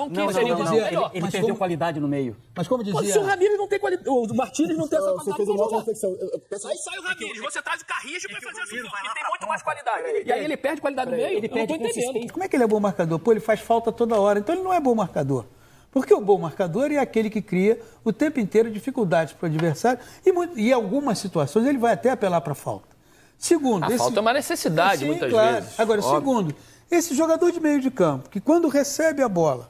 Vão não, não, não. Ele, ele perdeu como... qualidade no meio. Mas como dizia... Mas se o Ramires não tem qualidade... O Martínez não tem essa qualidade... Você fez uma reflexão. Aí sai o Ramires, é você traz tá o Carrijo pra é fazer a função, tem muito mais qualidade. E aí ele perde qualidade no meio? Ele perde consistência. Como é que ele é bom marcador? Pô, ele faz falta toda hora, então ele não é bom marcador. Porque o bom marcador é aquele que cria o tempo inteiro dificuldades para o adversário e, e, em algumas situações ele vai até apelar para falta. Segundo, a esse, falta é uma necessidade esse, muitas claro. vezes. Agora, Óbvio. segundo, esse jogador de meio de campo que quando recebe a bola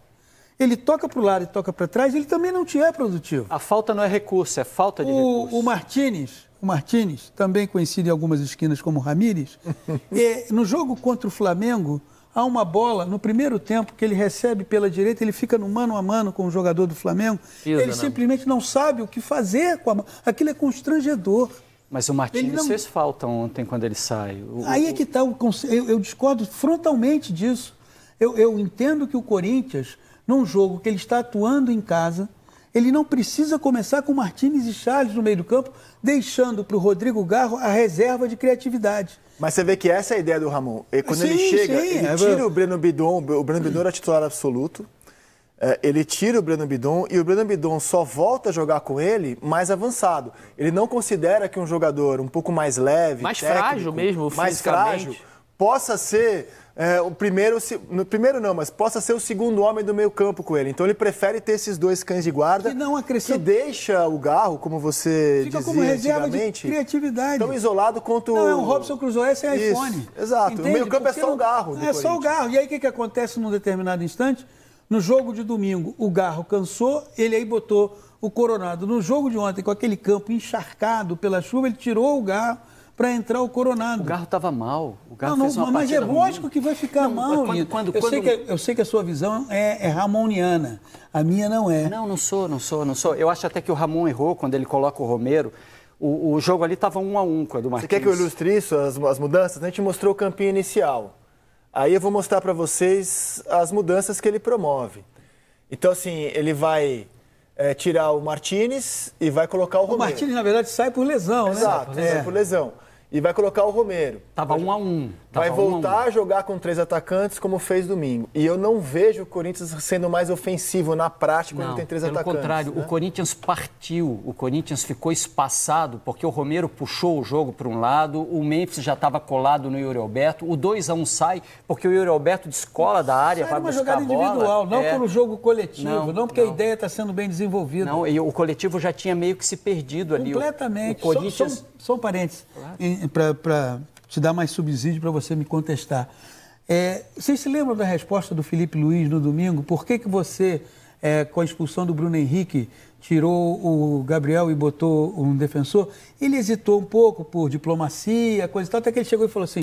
ele toca para o lado e toca para trás, ele também não te é produtivo. A falta não é recurso, é falta de o, recurso. O Martinez, o Martinez, também conhecido em algumas esquinas como Ramírez, é, no jogo contra o Flamengo, há uma bola no primeiro tempo que ele recebe pela direita, ele fica no mano a mano com o jogador do Flamengo. ele né? simplesmente não sabe o que fazer com a mão. Aquilo é constrangedor. Mas o Martins não... fez falta ontem quando ele sai. O, Aí é que está, eu, eu discordo frontalmente disso. Eu, eu entendo que o Corinthians num jogo que ele está atuando em casa, ele não precisa começar com Martinez e Charles no meio do campo, deixando para o Rodrigo Garro a reserva de criatividade. Mas você vê que essa é a ideia do Ramon. E quando sim, ele chega, sim, ele é, tira o Breno Bidon, o Breno Bidon era titular absoluto, é, ele tira o Breno Bidon e o Breno Bidon só volta a jogar com ele mais avançado. Ele não considera que um jogador um pouco mais leve, mais técnico, frágil mesmo, mais frágil, possa ser é, o primeiro, no primeiro não, mas possa ser o segundo homem do meio campo com ele. Então ele prefere ter esses dois cães de guarda que, não acrescenta... que deixa o Garro, como você Fica dizia como reserva de criatividade. Tão isolado quanto Não, é um Robson Cruzou, esse é Isso. iPhone. Exato. Entende? O meio campo é Porque é só o Garro. É só o Garro. E aí o que, que acontece num determinado instante? No jogo de domingo, o Garro cansou, ele aí botou o Coronado. No jogo de ontem, com aquele campo encharcado pela chuva, ele tirou o Garro para entrar o Coronado. O Garro estava mal. O Garro não, não, fez uma mas é lógico que vai ficar não, mal. Quando, quando, eu, quando... Sei que, eu sei que a sua visão é, é ramoniana. A minha não é. Não, não sou, não sou, não sou. Eu acho até que o Ramon errou quando ele coloca o Romero. O, o jogo ali estava um a um com a do Martins. Você quer que eu ilustre isso, as, as mudanças? A gente mostrou o campinho inicial. Aí eu vou mostrar para vocês as mudanças que ele promove. Então, assim, ele vai é, tirar o Martinez e vai colocar o, Romero. O Martínez, na verdade, sai por lesão, Exato, né? Exato, é. sai por lesão e vai colocar o Romero. Tava um a um. Tava vai voltar um a, um. a jogar com três atacantes como fez domingo. E eu não vejo o Corinthians sendo mais ofensivo na prática não, quando tem três pelo atacantes. Pelo contrário, né? o Corinthians partiu, o Corinthians ficou espaçado porque o Romero puxou o jogo para um lado, o Memphis já estava colado no Yuri Alberto, o 2 a 1 um sai porque o Yuri Alberto descola da área, para o vai uma um jogada individual, não é... pelo jogo coletivo, não, não porque não. a ideia está sendo bem desenvolvida. Não, e o coletivo já tinha meio que se perdido ali. Completamente. O, o Corinthians... Só, só, só um parênteses claro. para te dar mais subsídio para você me contestar. É, vocês se lembram da resposta do Felipe Luiz no domingo? Por que, que você, é, com a expulsão do Bruno Henrique, tirou o Gabriel e botou um defensor? Ele hesitou um pouco por diplomacia, coisa e tal, até que ele chegou e falou assim: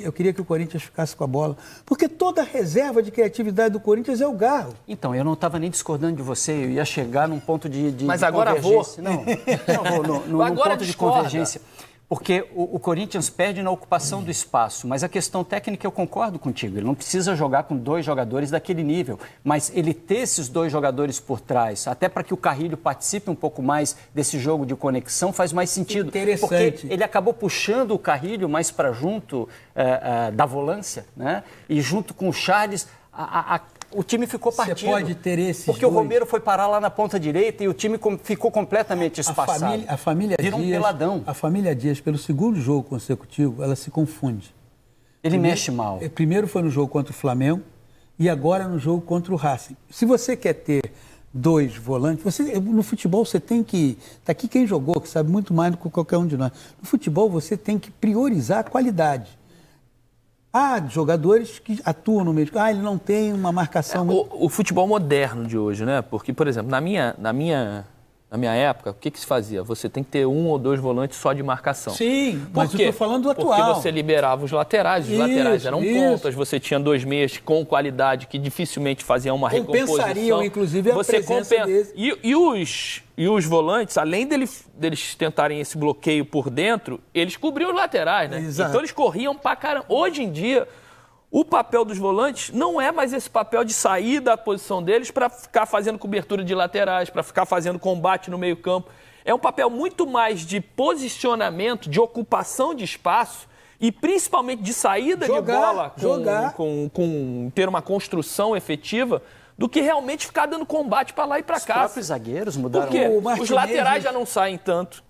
eu, queria que o Corinthians ficasse com a bola. Porque toda a reserva de criatividade do Corinthians é o garro. Então, eu não estava nem discordando de você, eu ia chegar num ponto de. de Mas de agora vou. Não, não, vou, no, no, agora num ponto discorda. de convergência. Porque o, o, Corinthians perde na ocupação do espaço, mas a questão técnica eu concordo contigo. Ele não precisa jogar com dois jogadores daquele nível, mas ele ter esses dois jogadores por trás, até para que o Carrilho participe um pouco mais desse jogo de conexão, faz mais sentido. Interessante. Porque ele acabou puxando o Carrilho mais para junto eh, eh, da volância, né? E junto com o Charles, a, a, o time ficou partido. Você pode ter esse. Porque dois. o Romero foi parar lá na ponta direita e o time ficou completamente espaçado. A família, a família Virou Dias, um peladão. A família Dias, pelo segundo jogo consecutivo, ela se confunde. Ele primeiro, mexe mal. É, primeiro foi no jogo contra o Flamengo e agora no jogo contra o Racing. Se você quer ter dois volantes, você, no futebol você tem que. Está aqui quem jogou, que sabe muito mais do que qualquer um de nós. No futebol você tem que priorizar a qualidade. Há jogadores que atuam no meio. Ah, ele não tem uma marcação. É, o, o futebol moderno de hoje, né? Porque, por exemplo, na minha, na minha na minha época, o que, que se fazia? Você tem que ter um ou dois volantes só de marcação. Sim, Por mas quê? eu estou falando do atual. Porque você liberava os laterais, os isso, laterais eram isso. pontas, você tinha dois meias com qualidade que dificilmente faziam uma Compensariam, recomposição. Compensariam, inclusive, a você presença compensa... Desse. E, e, os, e os volantes, além deles, deles tentarem esse bloqueio por dentro, eles cobriam os laterais, né? Exato. Então eles corriam pra caramba. Hoje em dia... O papel dos volantes não é mais esse papel de sair da posição deles para ficar fazendo cobertura de laterais, para ficar fazendo combate no meio-campo. É um papel muito mais de posicionamento, de ocupação de espaço e principalmente de saída jogar, de bola com, jogar. Com, com ter uma construção efetiva do que realmente ficar dando combate para lá e para cá. Os próprios zagueiros mudaram. Porque o os laterais né? já não saem tanto.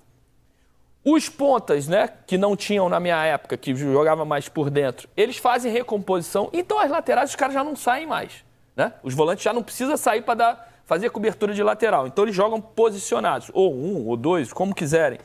Os pontas, né, que não tinham na minha época, que jogava mais por dentro, eles fazem recomposição. Então as laterais os caras já não saem mais, né? Os volantes já não precisa sair para dar fazer cobertura de lateral. Então eles jogam posicionados, ou um, ou dois, como quiserem.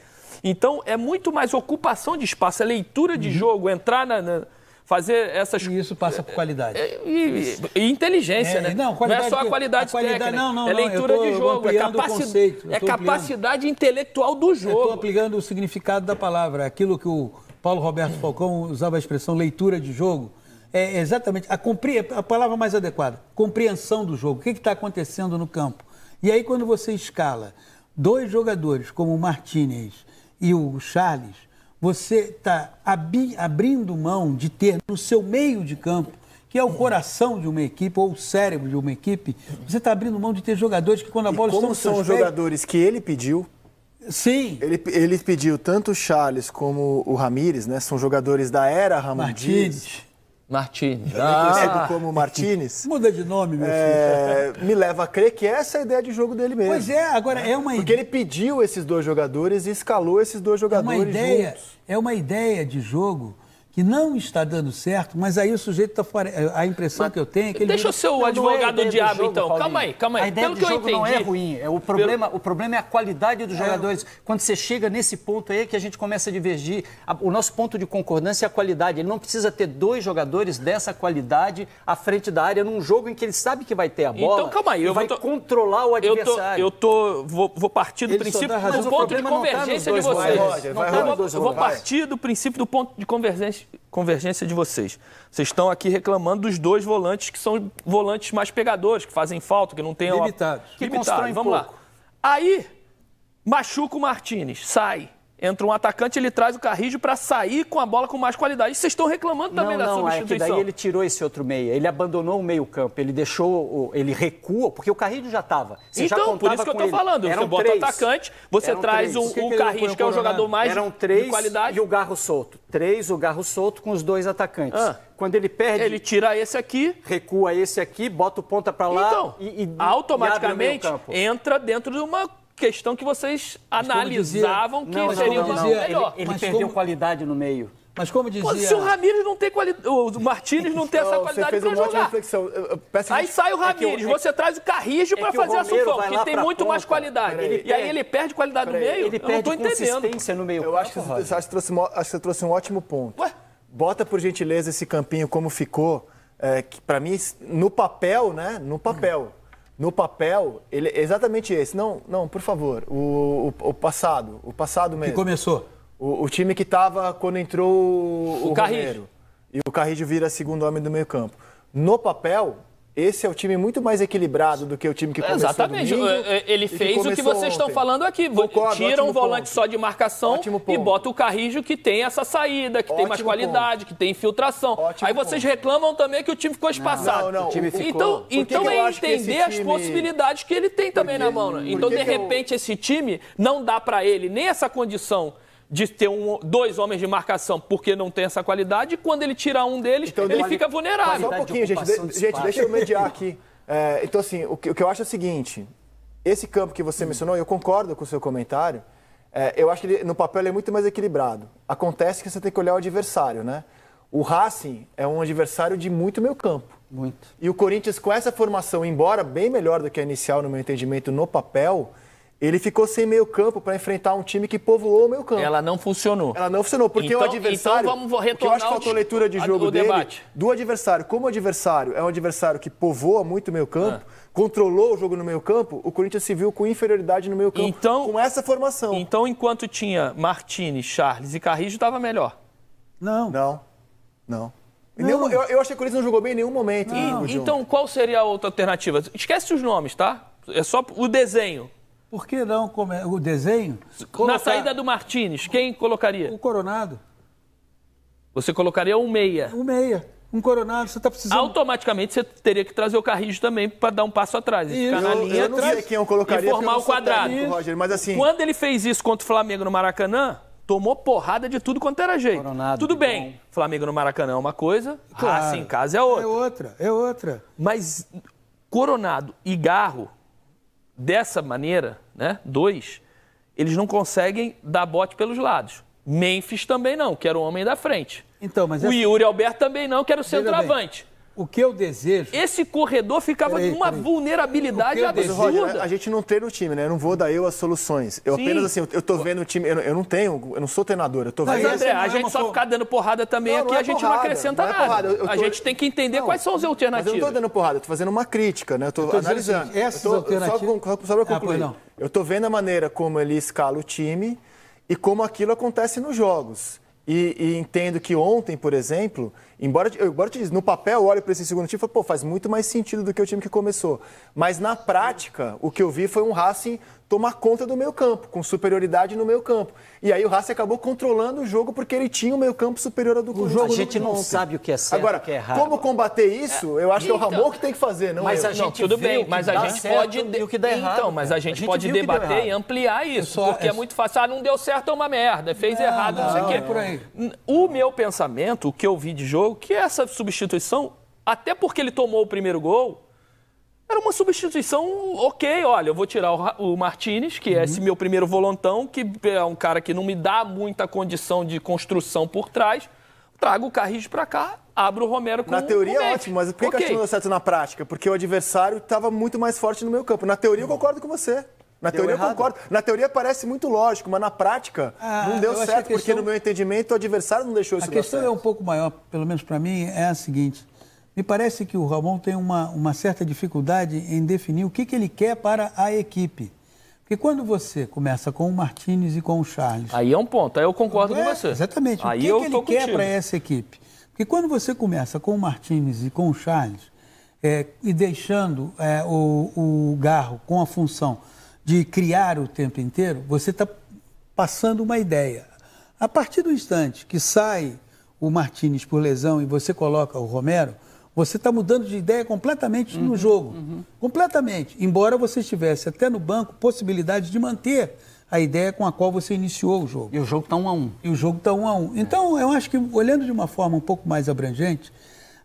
Então é muito mais ocupação de espaço, é leitura de uhum. jogo, entrar na, na fazer essas. E isso passa por qualidade. E, é, e, e inteligência, é, né? Não, não, é só a qualidade, que, técnica. A qualidade, né? não, não, é leitura tô, de jogo, é, capaci conceito, é capacidade intelectual do jogo. Estou aplicando o significado da palavra. Aquilo que o Paulo Roberto Falcão usava a expressão leitura de jogo. É exatamente a, compre... a palavra mais adequada, compreensão do jogo, o que está acontecendo no campo. E aí, quando você escala dois jogadores como o Martinez e o Charles, você está ab abrindo mão de ter no seu meio de campo, que é o coração de uma equipe ou o cérebro de uma equipe, você está abrindo mão de ter jogadores que quando a bola e como estão são jogadores pés... que ele pediu. Sim. Ele, ele pediu tanto o Charles como o Ramires, né? São jogadores da era Ramon Martins. Dias. Martínez. Ah. Conhecido como Martínez. Muda de nome, meu é, filho. me leva a crer que essa é a ideia de jogo dele mesmo. Pois é, agora é uma ideia. Porque ele pediu esses dois jogadores e escalou esses dois jogadores. É uma ideia, juntos. é uma ideia de jogo que não está dando certo, mas aí o sujeito está fora. É, a impressão mas, que eu tenho é que ele. Deixa o seu é advogado é diabo, jogo, então. Paulinho. Calma aí, calma aí. A ideia Pelo do que jogo eu entendi. não é ruim. É o, problema, Pelo... o problema é a qualidade dos é. jogadores. É. Quando você chega nesse ponto aí que a gente começa a divergir, o nosso ponto de concordância é a qualidade. Ele não precisa ter dois jogadores dessa qualidade à frente da área num jogo em que ele sabe que vai ter a então, bola. Então, calma aí. Eu vai tô... controlar o adversário. Eu tô, eu tô vou, vou partir do ele princípio do ponto de tá convergência tá de vocês. Vai, Roger, vai, tá vou, vou partir do princípio do ponto de convergência convergência de vocês. Vocês estão aqui reclamando dos dois volantes que são volantes mais pegadores, que fazem falta, que não tem... Limitados. Uma... Que constroem Vamos pouco. lá. Aí, machuca o Martinez, sai entra um atacante, ele traz o Carrijo para sair com a bola com mais qualidade. Vocês estão reclamando também não, da não, substituição. É que daí ele tirou esse outro meia, ele abandonou o meio-campo, ele deixou, ele recua, porque o Carrijo já estava. Então, por isso que eu estou falando, Eram você bota três. atacante, você Eram traz três. o, o, o Carrijo, que é o jogador mais Eram três de qualidade. E o Garro solto. Três, o Garro solto com os dois atacantes. Ah. Quando ele perde. Ele tira esse aqui. Recua esse aqui, bota o ponta para lá. Então, e, e automaticamente e entra dentro de uma questão que vocês mas analisavam dizia, que seria uma dizia, melhor. Ele, ele perdeu como... qualidade no meio. Mas como dizia... se o Ramires não tem qualidade... O Martínez não tem essa então, qualidade para jogar. Você fez uma ótima reflexão. aí sai é o Ramires, é você traz o Carrijo é para fazer a Sufão, que tem muito ponta. mais qualidade. e aí ele perde qualidade no meio? Ele eu perde eu consistência no meio. Eu acho que, você, acho, que trouxe, acho que você trouxe um ótimo ponto. Ué? Bota, por gentileza, esse campinho como ficou. É, que para mim, no papel, né? No papel. Hum no papel, ele é exatamente esse. Não, não, por favor, o, o, o passado, o passado mesmo. Que começou? O, o time que estava quando entrou o, o E o Carrilho vira segundo homem do meio campo. No papel, esse é o time muito mais equilibrado do que o time que começou Exatamente. Domingo, é, é, Ele fez o que vocês ontem. estão falando aqui. Concordo, Tira um volante ponto. só de marcação e bota o Carrijo que tem essa saída, que ótimo tem mais qualidade, ponto. que tem infiltração. Ótimo Aí vocês ponto. reclamam também que o time ficou espaçado. Não, não, não. Ficou. Então, então que é entender time... as possibilidades que ele tem também na mão. Né? Então, de repente, eu... esse time não dá para ele nem essa condição de ter um, dois homens de marcação porque não tem essa qualidade, e quando ele tira um deles, então, ele fica vulnerável. Só um pouquinho, gente, de, de gente deixa eu mediar aqui. É, então, assim, o que, o que, eu acho é o seguinte: esse campo que você hum. mencionou, eu concordo com o seu comentário, é, eu acho que ele, no papel ele é muito mais equilibrado. Acontece que você tem que olhar o adversário, né? O Racing é um adversário de muito meio campo. Muito. E o Corinthians, com essa formação, embora bem melhor do que a inicial, no meu entendimento, no papel, ele ficou sem meio campo para enfrentar um time que povoou o meio campo. Ela não funcionou. Ela não funcionou, porque então, o adversário. Então vamos retornar. eu acho que faltou a leitura de jogo dele. Debate. Do adversário. Como o adversário é um adversário que povoa muito o meio campo, ah. controlou o jogo no meio campo, o Corinthians se viu com inferioridade no meio campo então, com essa formação. Então, enquanto tinha Martini, Charles e Carrijo, estava melhor. Não. Não. Não. Nenhum, eu, eu, acho que o Corinthians não jogou bem em nenhum momento. E, então, qual seria a outra alternativa? Esquece os nomes, tá? É só o desenho. Por que não come... o desenho? Colocar... Na saída do Martinez, quem colocaria? O Coronado. Você colocaria um meia. Um meia. Um coronado, você está precisando. Automaticamente você teria que trazer o Carrijo também para dar um passo atrás. E ficar eu, na linha eu não atrás, sei quem eu é colocaria. E formar o quadrado. Técnico, Roger, mas assim... Quando ele fez isso contra o Flamengo no Maracanã, tomou porrada de tudo quanto era jeito. Coronado, tudo bem. Bom. Flamengo no Maracanã é uma coisa, claro. Raça em casa é outra. É outra, é outra. Mas Coronado e Garro dessa maneira, né, dois, eles não conseguem dar bote pelos lados. Memphis também não, que era o homem da frente. Então, mas o essa... Yuri Alberto também não, que era o centroavante. O que eu desejo. Esse corredor ficava com uma vulnerabilidade absurda. Roger, a gente não treina o time, né? Eu não vou dar eu as soluções. Eu Sim. apenas, assim, eu, tô vendo o time. Eu, eu, não tenho, eu não sou treinador. Eu tô Mas, vendo. Mas, André, a é gente só ficar dando porrada também não, aqui, não é a gente porrada, não acrescenta não é nada. Tô... A gente tem que entender quais são as alternativas. Mas eu não tô dando porrada, eu tô fazendo uma crítica, né? Eu tô, tô assim, analisando. Assim, essas tô, alternativas. Só, só pra ah, concluir. Ah, eu tô vendo a maneira como ele escala o time e como aquilo acontece nos jogos. e, e entendo que ontem, por exemplo, Embora, eu, embora eu te diz, no papel eu olho para esse segundo time e falo, pô, faz muito mais sentido do que o time que começou. Mas na prática, o que eu vi foi um Racing tomar conta do meio campo, com superioridade no meio campo. E aí o Racing acabou controlando o jogo porque ele tinha o meio campo superior ao do o jogo. A gente não ontem. sabe o que é certo, Agora, que é errado. como combater isso, eu acho então, que é o então, Ramon que tem que fazer, não mas eu. A gente não, tudo bem, mas a gente pode o que dá então, errado. Então, mas a gente, pode debater e ampliar isso, só, porque é... é... muito fácil, ah, não deu certo é uma merda, fez não, errado, não, não sei o quê. É aí o meu pensamento, o que eu vi de jogo jogo, que é essa substituição, até porque ele tomou o primeiro gol, era uma substituição ok. Olha, eu vou tirar o, o Martinez, que uhum. é esse uhum. meu primeiro volantão, que é um cara que não me dá muita condição de construção por trás. Trago o Carris para cá, abro o Romero com Na teoria é ótimo, mas por que, okay. que não deu certo na prática? Porque o adversário estava muito mais forte no meu campo. Na teoria, eu uhum. concordo com você. Na deu teoria errado. eu concordo. Na teoria parece muito lógico, mas na prática ah, não deu certo, questão... porque no meu entendimento o adversário não deixou isso A questão é um pouco maior, pelo menos para mim, é a seguinte. Me parece que o Ramon tem uma, uma certa dificuldade em definir o que, que ele quer para a equipe. Porque quando você começa com o Martinez e com o Charles. Aí é um ponto, aí eu concordo é, com você. Exatamente. Aí o que, eu que ele quer para essa equipe? Porque quando você começa com o Martinez e com o Charles, é, e deixando é, o, o Garro com a função de criar o tempo inteiro, você está passando uma ideia. A partir do instante que sai o Martinez por lesão e você coloca o Romero, você está mudando de ideia completamente uhum, no jogo. Uhum. Completamente. Embora você estivesse até no banco possibilidade de manter a ideia com a qual você iniciou o jogo. E o jogo está um a um. E o jogo está um a um. Então, eu acho que, olhando de uma forma um pouco mais abrangente,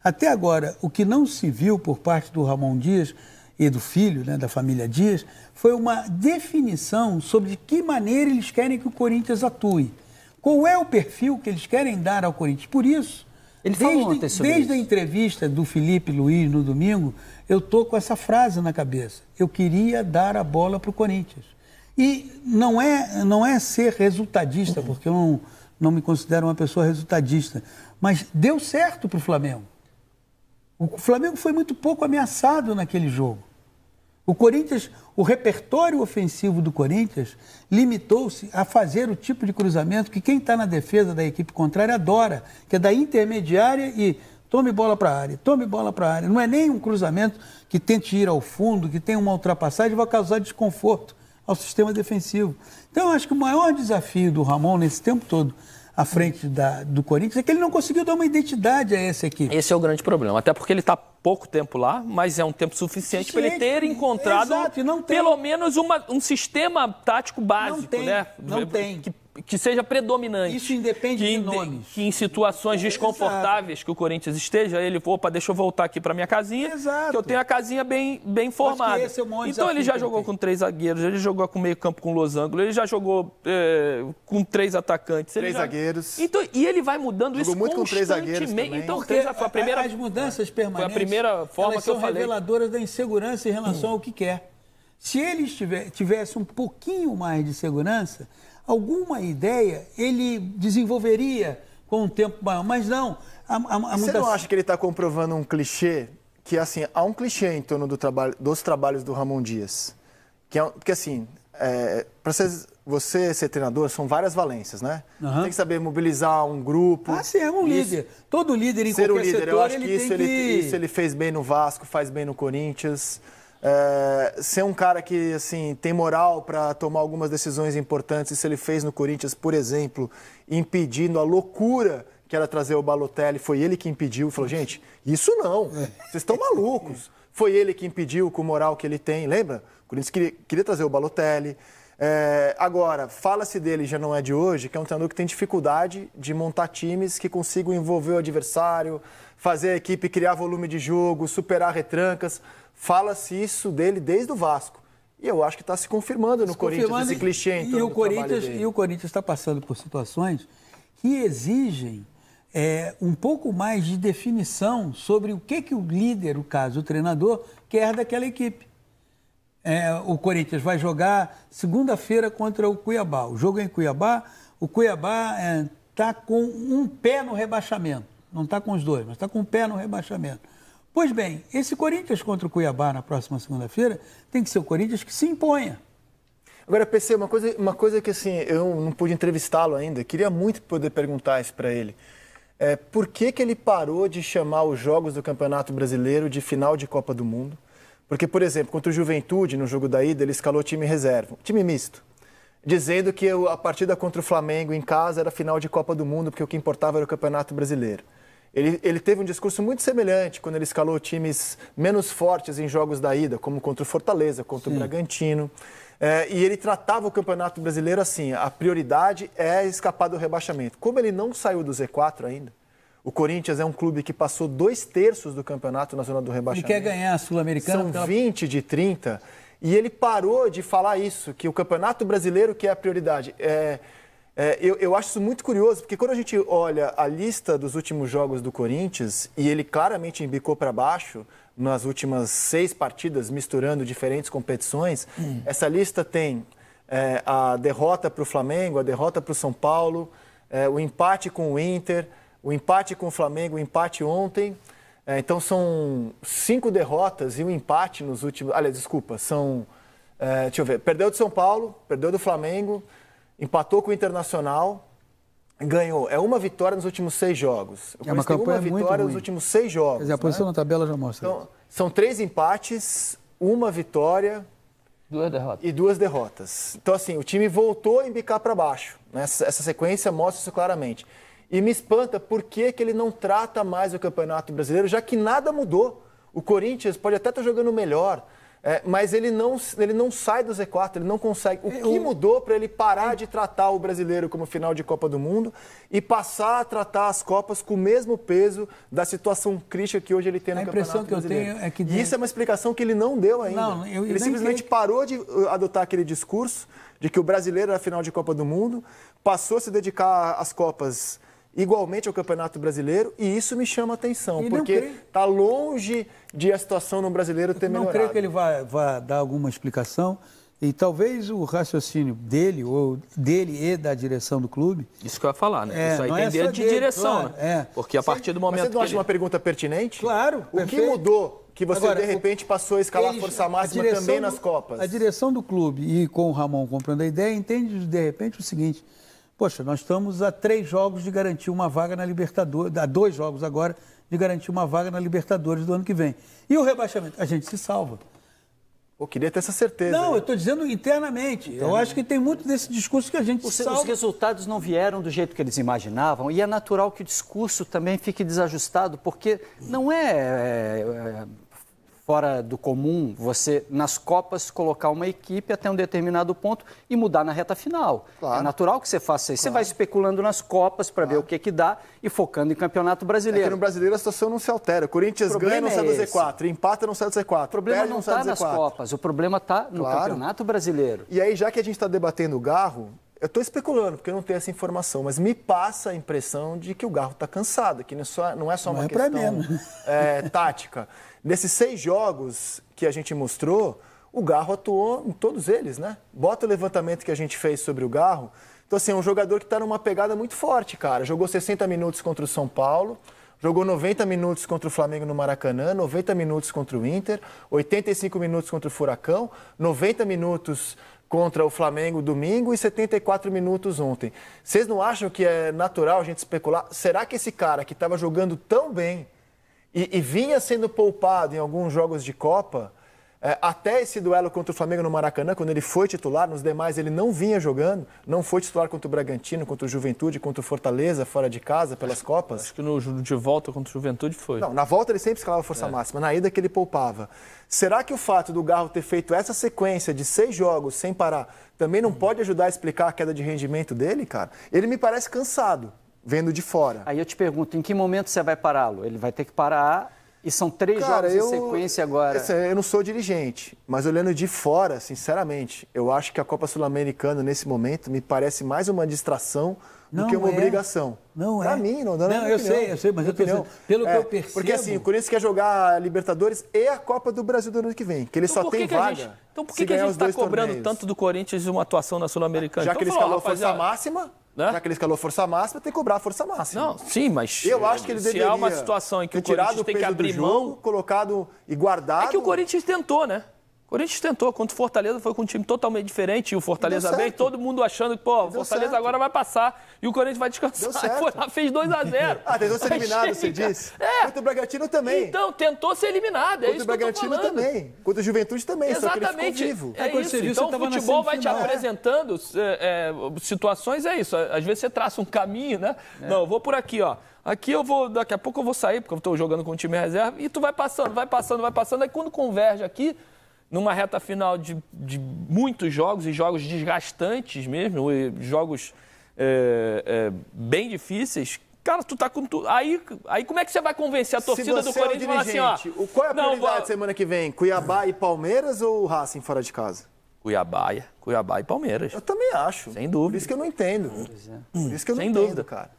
até agora, o que não se viu por parte do Ramon Dias e do filho, né, da família Dias, foi uma definição sobre de que maneira eles querem que o Corinthians atue. Qual é o perfil que eles querem dar ao Corinthians? Por isso, Ele desde, desde isso. a entrevista do Felipe Luiz no domingo, eu estou com essa frase na cabeça. Eu queria dar a bola para o Corinthians. E não é, não é ser resultadista, porque eu não, não me considero uma pessoa resultadista, mas deu certo para o Flamengo. O Flamengo foi muito pouco ameaçado naquele jogo. O Corinthians, o repertório ofensivo do Corinthians limitou-se a fazer o tipo de cruzamento que quem está na defesa da equipe contrária adora, que é da intermediária e tome bola para a área, tome bola para a área. Não é nem um cruzamento que tente ir ao fundo, que tenha uma ultrapassagem, vai causar desconforto ao sistema defensivo. Então, eu acho que o maior desafio do Ramon nesse tempo todo à frente da, do Corinthians é que ele não conseguiu dar uma identidade a essa equipe. Esse é o grande problema, até porque ele está pouco tempo lá, mas é um tempo suficiente, para ele ter encontrado Exato, pelo menos uma, um sistema tático básico, não tem, né? Não tem. Que que seja predominante. Isso independe que, de nomes. Que em situações é, desconfortáveis exato. que o Corinthians esteja, ele, opa, deixa eu voltar aqui para minha casinha, exato. que eu tenho a casinha bem, bem formada. É então ele já jogou com três zagueiros, ele jogou com meio campo com Los Angeles, ele já jogou é, com três atacantes. Três já... zagueiros. Então, e ele vai mudando jogou isso muito com três zagueiros Então, Porque três, a primeira, as mudanças permanentes a primeira forma elas que são eu falei. da insegurança em relação hum. ao que quer. Se ele tivesse um pouquinho mais de segurança, alguma ideia ele desenvolveria com um tempo maior. Mas não. Há, há, Você não acha que ele está comprovando um clichê? Que assim, há um clichê em torno do trabalho, dos trabalhos do Ramon Dias. Que, é, assim, é, para você, ser treinador, são várias valências, né? Uhum. Tem que saber mobilizar um grupo. Ah, sim, é um líder. Todo líder em ser qualquer o líder. Setor, Eu acho que, isso ele, que... isso ele fez bem no Vasco, faz bem no Corinthians. É, ser um cara que assim tem moral para tomar algumas decisões importantes, se ele fez no Corinthians, por exemplo, impedindo a loucura que era trazer o Balotelli, foi ele que impediu, falou, gente, isso não, é. vocês estão malucos. Foi ele que impediu com o moral que ele tem, lembra? O Corinthians queria, queria trazer o Balotelli. É, agora, fala-se dele, já não é de hoje, que é um treinador que tem dificuldade de montar times que consigam envolver o adversário, fazer a equipe criar volume de jogo, superar retrancas. Fala-se isso dele desde o Vasco. E eu acho que está se confirmando no se Corinthians e esse clichê. Em e, o Corinthians, e o Corinthians está passando por situações que exigem é, um pouco mais de definição sobre o que, que o líder, o caso, o treinador, quer daquela equipe. É, o Corinthians vai jogar segunda-feira contra o Cuiabá. O jogo é em Cuiabá, o Cuiabá está é, tá com um pé no rebaixamento. Não está com os dois, mas está com um pé no rebaixamento. Pois bem, esse Corinthians contra o Cuiabá na próxima segunda-feira tem que ser o Corinthians que se imponha. Agora, PC, uma coisa, uma coisa que assim, eu não pude entrevistá-lo ainda, queria muito poder perguntar isso para ele. É, por que, que ele parou de chamar os jogos do Campeonato Brasileiro de final de Copa do Mundo? Porque, por exemplo, contra o Juventude, no jogo da ida, ele escalou time reserva, time misto, dizendo que a partida contra o Flamengo em casa era final de Copa do Mundo, porque o que importava era o Campeonato Brasileiro. Ele, ele, teve um discurso muito semelhante quando ele escalou times menos fortes em jogos da ida, como contra o Fortaleza, contra Sim. o Bragantino. É, e ele tratava o Campeonato Brasileiro assim: a prioridade é escapar do rebaixamento. Como ele não saiu do Z4 ainda, o Corinthians é um clube que passou dois terços do campeonato na zona do rebaixamento. Ele quer ganhar a Sul-Americana. São ela... 20 de 30. E ele parou de falar isso, que o Campeonato Brasileiro que é a prioridade. É, é, eu, eu, acho isso muito curioso, porque quando a gente olha a lista dos últimos jogos do Corinthians, e ele claramente embicou para baixo nas últimas seis partidas, misturando diferentes competições, hum. essa lista tem é, a derrota para o Flamengo, a derrota para o São Paulo, é, o empate com o Inter, o empate com o Flamengo, o empate ontem. É, então são cinco derrotas e um empate nos últimos. Aliás, desculpa, são. É, deixa eu ver. Perdeu do São Paulo, perdeu do Flamengo, empatou com o Internacional, ganhou. É uma vitória nos últimos seis jogos. O é uma, campanha uma vitória nos últimos seis jogos. Quer dizer, a né? posição né? na tabela já mostra. Então, são três empates, uma vitória. Duas derrotas. E duas derrotas. Então, assim, o time voltou a embicar para baixo. Né? Essa sequência mostra isso claramente. E me espanta por que, que ele não trata mais o Campeonato Brasileiro, já que nada mudou. O Corinthians pode até estar tá jogando melhor, é, mas ele não, ele não sai do Z4, ele não consegue. O é, que mudou para ele parar é. de tratar o brasileiro como final de Copa do Mundo e passar a tratar as Copas com o mesmo peso da situação crítica que hoje ele tem na a impressão Campeonato que eu tenho é que E isso é uma explicação que ele não deu ainda. Não, eu- eu ele simplesmente parou de uh, adotar aquele discurso de que o brasileiro era final de Copa do Mundo, passou a se dedicar às Copas igualmente ao Campeonato Brasileiro, e isso me chama atenção, e porque está creio... Tá longe de a situação no brasileiro ter melhorado. Não creio que ele vá, vá dar alguma explicação. E talvez o raciocínio dele, ou dele e da direção do clube. Isso que eu ia falar, né? É, isso aí tem é dele, de direção, claro, né? É. Porque a partir do momento. Mas você não acha ele... uma pergunta pertinente? Claro. O perfeito. que mudou que você, Agora, de repente, passou a escalar eles, força máxima também nas Copas? A direção do clube, e com o Ramon comprando a ideia, entende de repente o seguinte: Poxa, nós estamos a três jogos de garantir uma vaga na Libertadores, a dois jogos agora de garantir uma vaga na Libertadores do ano que vem. E o rebaixamento? A gente se salva. Eu queria ter essa certeza. Não, eu estou dizendo internamente. Eu acho que tem muito desse discurso que a gente os, salva. Os resultados não vieram do jeito que eles imaginavam e é natural que o discurso também fique desajustado, porque não é, é, é fora do comum você, nas Copas, colocar uma equipe até um determinado ponto e mudar na reta final. Claro. É natural que você faça isso. Claro. Você vai especulando nas Copas para claro. ver o que que dá e focando em Campeonato Brasileiro. É no Brasileiro a situação não se altera. O Corinthians ganha, no sai é Z4, empata, no do Z4. O problema não está nas Copas, o problema está no Campeonato Brasileiro. E aí, já que a gente está debatendo o Garro, eu estou especulando, porque eu não tenho essa informação, mas me passa a impressão de que o Garro está cansado, que não é só, não é só não uma é questão né? é, tática. Desses seis jogos que a gente mostrou, o Garro atuou em todos eles, né? Bota o levantamento que a gente fez sobre o Garro. Então, assim, é um jogador que está numa pegada muito forte, cara. Jogou 60 minutos contra o São Paulo, jogou 90 minutos contra o Flamengo no Maracanã, 90 minutos contra o Inter, 85 minutos contra o Furacão, 90 minutos contra o Flamengo domingo e 74 minutos ontem. Vocês não acham que é natural a gente especular? Será que esse cara que estava jogando tão bem e, e vinha sendo poupado em alguns jogos de Copa, é, até esse duelo contra o Flamengo no Maracanã, quando ele foi titular, nos demais ele não vinha jogando, não foi titular contra o Bragantino, contra o Juventude, contra o Fortaleza, fora de casa, pelas Copas. Acho que no, de volta contra o Juventude foi. Não, na volta ele sempre escalava força é. máxima, na ida que ele poupava. Será que o fato do Garro ter feito essa sequência de seis jogos sem parar também não hum. pode ajudar a explicar a queda de rendimento dele, cara? Ele me parece cansado vendo de fora. Aí eu te pergunto, em que momento você vai pará-lo? Ele vai ter que parar e são três Cara, jogos eu, em sequência agora. Eu não sou dirigente, mas olhando de fora, sinceramente, eu acho que a Copa Sul-Americana, nesse momento, me parece mais uma distração não do que uma é. obrigação. Não pra é. Pra mim, não dá Não, é eu sei, eu sei, mas eu tô dizendo, pelo é, que eu percebo... Porque assim, o Corinthians quer jogar a Libertadores e a Copa do Brasil do ano que vem, que ele então, só tem vaga... Gente, então por que, que a gente está cobrando torneios? tanto do Corinthians uma atuação na Sul-Americana? Já então, que ele falou, escalou força máxima né? já que ele escalou força máxima, tem que cobrar a força máxima. Não, sim, mas eu acho que ele deveria se há uma situação em que o Corinthians tem que abrir mão, colocado e guardado. É que o Corinthians tentou, né? Corinthians tentou, contra o Fortaleza foi com um time totalmente diferente, e o Fortaleza bem, todo mundo achando que, pô, o Fortaleza certo. agora vai passar e o Corinthians vai descansar. Deu certo. Foi lá, fez 2x0. ah, tentou ser eliminado, você disse? É. Contra o Bragantino também. Então, tentou ser eliminado, é contra isso que eu tô falando. Contra o Bragantino também, contra o Juventude também, Exatamente. vivo. É, é isso, então o futebol vai te é. apresentando é, é, situações, é isso. Às vezes você traça um caminho, né? É. Não, eu vou por aqui, ó. Aqui eu vou, daqui a pouco eu vou sair, porque eu estou jogando com o time reserva, e tu vai passando, vai passando, vai passando, aí quando converge aqui numa reta final de, de muitos jogos e jogos desgastantes mesmo, jogos é, é, bem difíceis, Cara, tu tá com tudo. Aí, aí como é que você vai convencer a torcida do Corinthians é o dirigente, falar assim, ó. Qual é a prioridade vou... semana que vem? Cuiabá e Palmeiras ou Racing fora de casa? Cuiabá, Cuiabá e Palmeiras. Eu também acho. Sem dúvida. Por isso que eu não entendo. É. Por isso que eu não Sem entendo, dúvida. cara.